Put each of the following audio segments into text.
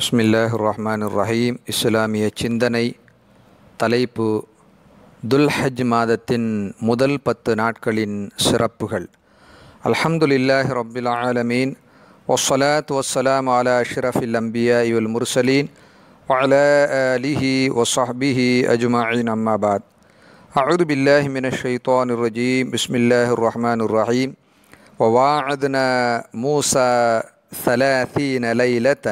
பிஸ்மில்லாஹ் ரஹ்மான் ரஹீம் இஸ்லாமிய சிந்தனை தலைப்பு துல்ஹஜ் மாதத்தின் முதல் பத்து நாட்களின் சிறப்புகள் அல்ஹம்துலில்லாஹ் ரபில் ஆலமீன் ஒசலாத் வசலாம் அலா அஷ்ரஃபில் அம்பியா இவல் முர்சலீன் وعلى آله وصحبه أجمعين أما بعد أعوذ بالله من الشيطان الرجيم بسم الله الرحمن الرحيم وواعدنا موسى ثلاثين ليلةً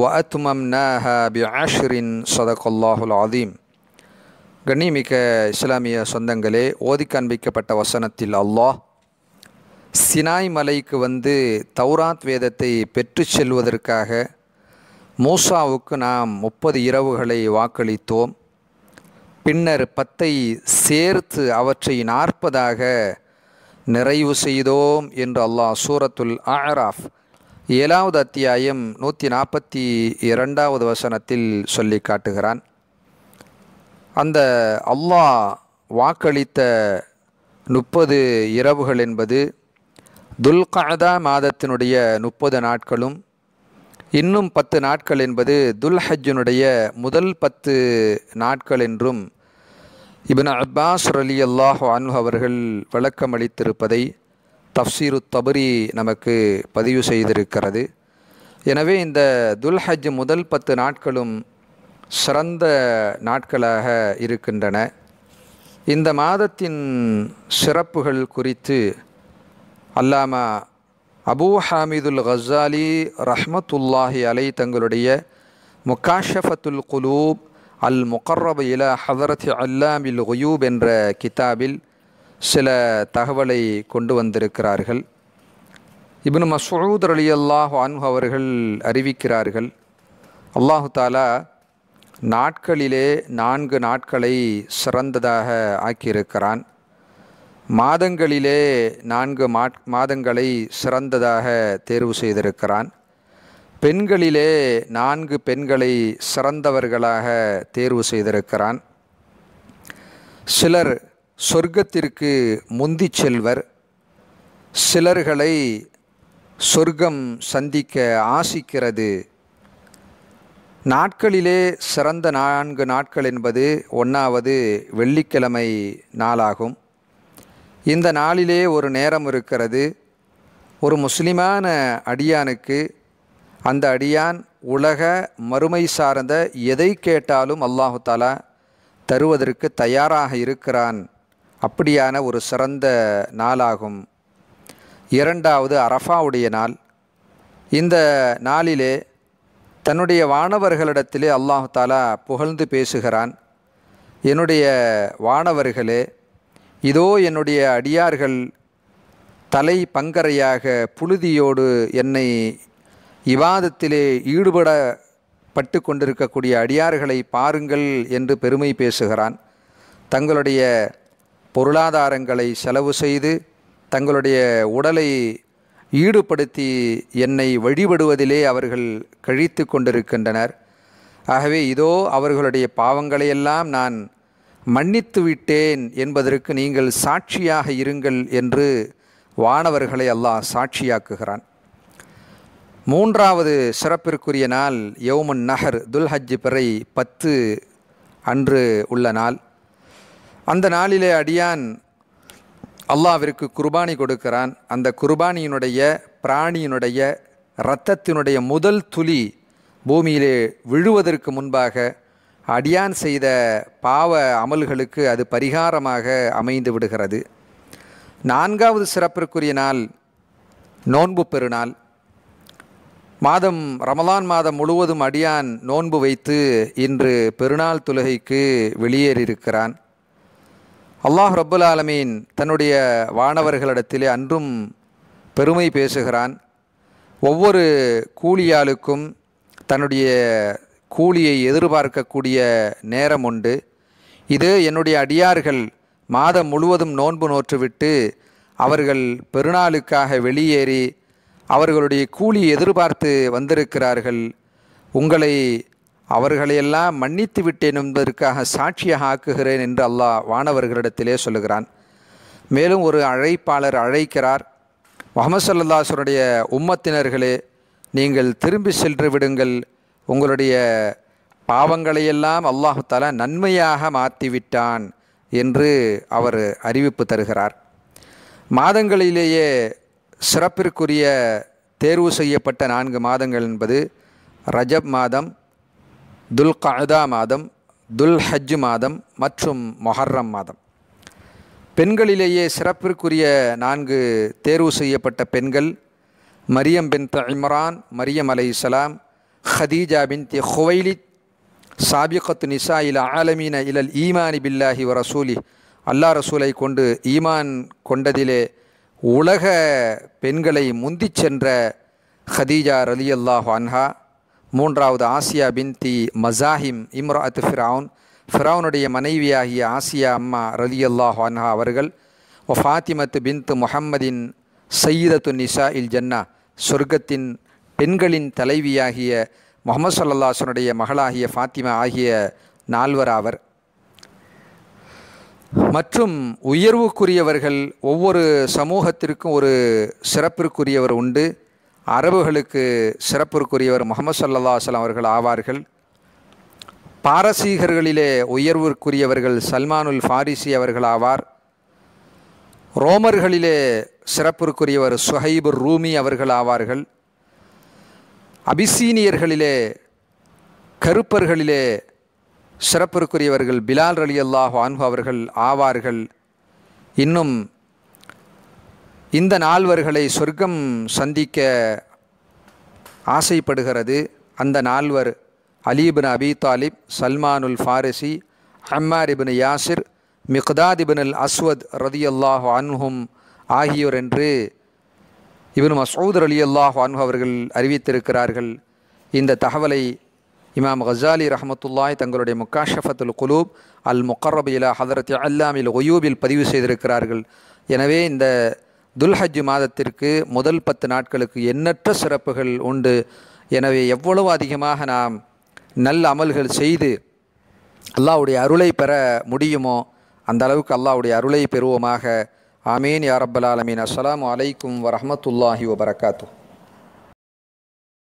வஅத்மம்னாஹா பி ஆஷ்ரின் சதகல்லாஹுல் ஆதீம் கண்ணிமிக்க இஸ்லாமிய சொந்தங்களே ஓதி காண்பிக்கப்பட்ட வசனத்தில் அல்லாஹ் சினாய் மலைக்கு வந்து தௌராத் வேதத்தை பெற்று செல்வதற்காக மூசாவுக்கு நாம் முப்பது இரவுகளை வாக்களித்தோம் பின்னர் பத்தை சேர்த்து அவற்றை நாற்பதாக நிறைவு செய்தோம் என்று அல்லாஹ் சூரத்துல் ஆராஃப் ஏழாவது அத்தியாயம் நூற்றி நாற்பத்தி இரண்டாவது வசனத்தில் சொல்லி காட்டுகிறான் அந்த அல்லாஹ் வாக்களித்த முப்பது இரவுகள் என்பது துல்காதா மாதத்தினுடைய முப்பது நாட்களும் இன்னும் பத்து நாட்கள் என்பது ஹஜ்ஜினுடைய முதல் பத்து நாட்கள் என்றும் இபின் அப்பாஸ் அலி அல்லாஹ் அன்ஹு அவர்கள் விளக்கமளித்திருப்பதை தஃசீரு தபரி நமக்கு பதிவு செய்திருக்கிறது எனவே இந்த துல்ஹஜ் முதல் பத்து நாட்களும் சிறந்த நாட்களாக இருக்கின்றன இந்த மாதத்தின் சிறப்புகள் குறித்து அல்லாமா அபூ ஹாமிதுல் ஹசாலி ரஹ்மத்துல்லாஹி அலை தங்களுடைய முக்காஷஃபத்துல் குலூப் அல் முகர்ரப இல ஹதரத் அல்லாமில் ஒயூப் என்ற கிதாபில் சில தகவலை கொண்டு வந்திருக்கிறார்கள் இப்னு மசூத் அலி அல்லாஹ் அன்ஹு அவர்கள் அறிவிக்கிறார்கள் அல்லாஹு தாலா நாட்களிலே நான்கு நாட்களை சிறந்ததாக ஆக்கியிருக்கிறான் மாதங்களிலே நான்கு மாதங்களை சிறந்ததாக தேர்வு செய்திருக்கிறான் பெண்களிலே நான்கு பெண்களை சிறந்தவர்களாக தேர்வு செய்திருக்கிறான் சிலர் சொர்க்கத்திற்கு முந்தி செல்வர் சிலர்களை சொர்க்கம் சந்திக்க ஆசிக்கிறது நாட்களிலே சிறந்த நான்கு நாட்கள் என்பது ஒன்றாவது வெள்ளிக்கிழமை நாளாகும் இந்த நாளிலே ஒரு நேரம் இருக்கிறது ஒரு முஸ்லிமான அடியானுக்கு அந்த அடியான் உலக மறுமை சார்ந்த எதை கேட்டாலும் அல்லாஹு தாலா தருவதற்கு தயாராக இருக்கிறான் அப்படியான ஒரு சிறந்த நாளாகும் இரண்டாவது அரஃபாவுடைய நாள் இந்த நாளிலே தன்னுடைய வானவர்களிடத்திலே அல்லாஹாலா புகழ்ந்து பேசுகிறான் என்னுடைய வானவர்களே இதோ என்னுடைய அடியார்கள் தலை பங்கரையாக புழுதியோடு என்னை இவாதத்திலே ஈடுபட பட்டு கொண்டிருக்கக்கூடிய அடியார்களை பாருங்கள் என்று பெருமை பேசுகிறான் தங்களுடைய பொருளாதாரங்களை செலவு செய்து தங்களுடைய உடலை ஈடுபடுத்தி என்னை வழிபடுவதிலே அவர்கள் கழித்து கொண்டிருக்கின்றனர் ஆகவே இதோ அவர்களுடைய பாவங்களையெல்லாம் நான் மன்னித்து விட்டேன் என்பதற்கு நீங்கள் சாட்சியாக இருங்கள் என்று வானவர்களை அல்லாஹ் சாட்சியாக்குகிறான் மூன்றாவது சிறப்பிற்குரிய நாள் யோமன் நகர் துல்ஹஜ் பிறை பத்து அன்று உள்ள நாள் அந்த நாளிலே அடியான் அல்லாவிற்கு குர்பானி கொடுக்கிறான் அந்த குர்பானியினுடைய பிராணியினுடைய இரத்தத்தினுடைய முதல் துளி பூமியிலே விழுவதற்கு முன்பாக அடியான் செய்த பாவ அமல்களுக்கு அது பரிகாரமாக அமைந்து விடுகிறது நான்காவது சிறப்பிற்குரிய நாள் நோன்பு பெருநாள் மாதம் ரமலான் மாதம் முழுவதும் அடியான் நோன்பு வைத்து இன்று பெருநாள் தொலகைக்கு வெளியேறியிருக்கிறான் அல்லாஹ் ரப்புல் ஆலமீன் தன்னுடைய வானவர்களிடத்திலே அன்றும் பெருமை பேசுகிறான் ஒவ்வொரு கூலியாளுக்கும் தன்னுடைய கூலியை எதிர்பார்க்கக்கூடிய நேரம் உண்டு இது என்னுடைய அடியார்கள் மாதம் முழுவதும் நோன்பு நோற்றுவிட்டு அவர்கள் பெருநாளுக்காக வெளியேறி அவர்களுடைய கூலி எதிர்பார்த்து வந்திருக்கிறார்கள் உங்களை அவர்களையெல்லாம் மன்னித்து விட்டேன் என்பதற்காக சாட்சியாக ஆக்குகிறேன் என்று அல்லாஹ் வானவர்களிடத்திலே சொல்லுகிறான் மேலும் ஒரு அழைப்பாளர் அழைக்கிறார் முகமது சல்லாஹனுடைய உம்மத்தினர்களே நீங்கள் திரும்பி சென்று விடுங்கள் உங்களுடைய பாவங்களையெல்லாம் அல்லாஹு தாலா நன்மையாக மாற்றிவிட்டான் என்று அவர் அறிவிப்பு தருகிறார் மாதங்களிலேயே சிறப்பிற்குரிய தேர்வு செய்யப்பட்ட நான்கு மாதங்கள் என்பது ரஜப் மாதம் துல் கதா மாதம் துல் ஹஜ்ஜு மாதம் மற்றும் மொஹர்ரம் மாதம் பெண்களிலேயே சிறப்பிற்குரிய நான்கு தேர்வு செய்யப்பட்ட பெண்கள் மரியம் பின் இம்ரான் மரியம் அலை இஸ்லாம் ஹதீஜா பின் தி ஹுவைலித் சாபிகத்து நிசா இல ஆலமீன இலல் ஈமானி பில்லாஹி வ ரசூலி அல்லா ரசூலை கொண்டு ஈமான் கொண்டதிலே உலக பெண்களை முந்திச் சென்ற ஹதீஜா ரலி அல்லாஹ் அன்ஹா மூன்றாவது ஆசியா பின்தி மசாஹிம் இம்ரா அத் ஃபிரவுன் ஃபிரவுனுடைய மனைவியாகிய ஆசியா அம்மா ரலி அல்லாஹ் அன்ஹா அவர்கள் ஒ ஃபாத்திமத்து பின்த் முஹம்மதின் சையீதத்து நிஷா இல் ஜன்னா சொர்க்கத்தின் பெண்களின் தலைவியாகிய முகமது சல்லாஹனுடைய மகளாகிய ஃபாத்திமா ஆகிய நால்வர் ஆவர் மற்றும் உயர்வுக்குரியவர்கள் ஒவ்வொரு சமூகத்திற்கும் ஒரு சிறப்பிற்குரியவர் உண்டு அரபுகளுக்கு சிறப்பிற்குரியவர் முகமது சல்லா அஸ்லாம் அவர்கள் ஆவார்கள் பாரசீகர்களிலே உயர்வுக்குரியவர்கள் சல்மானுல் ஃபாரிசி அவர்கள் ஆவார் ரோமர்களிலே சிறப்பிற்குரியவர் சுஹைபுர் ரூமி அவர்கள் ஆவார்கள் அபிசீனியர்களிலே கருப்பர்களிலே சிறப்பிற்குரியவர்கள் பிலால் அலி அல்லாஹ் அவர்கள் ஆவார்கள் இன்னும் இந்த நால்வர்களை சொர்க்கம் சந்திக்க ஆசைப்படுகிறது அந்த நால்வர் அலிபின் அபி தாலிப் சல்மானுல் ஃபாரிசி அம்மார் இபின் யாசிர் மிக்தாத் இபின் அல் அஸ்வத் ரதியல்லாஹ் அன்ஹும் ஆகியோர் என்று இபின் மசூத் அலி அல்லாஹ் அன்ஹு அவர்கள் அறிவித்திருக்கிறார்கள் இந்த தகவலை இமாம் ஹசாலி ரஹமத்துல்லாய் தங்களுடைய முக்காஷஃபத்துல் குலூப் அல் முக்கரப் இலா ஹதரத் அல்லாமில் ஒயூபில் பதிவு செய்திருக்கிறார்கள் எனவே இந்த துல்ஹஜ் மாதத்திற்கு முதல் பத்து நாட்களுக்கு எண்ணற்ற சிறப்புகள் உண்டு எனவே எவ்வளவு அதிகமாக நாம் நல்ல அமல்கள் செய்து அல்லாவுடைய அருளை பெற முடியுமோ அந்த அளவுக்கு அல்லாவுடைய அருளை பெறுவோமாக ஆமீன் யாரப்பலாலமீன் அஸ்லாம் வலைக்கும் வரமத்துல்லாஹி வபரகாத்து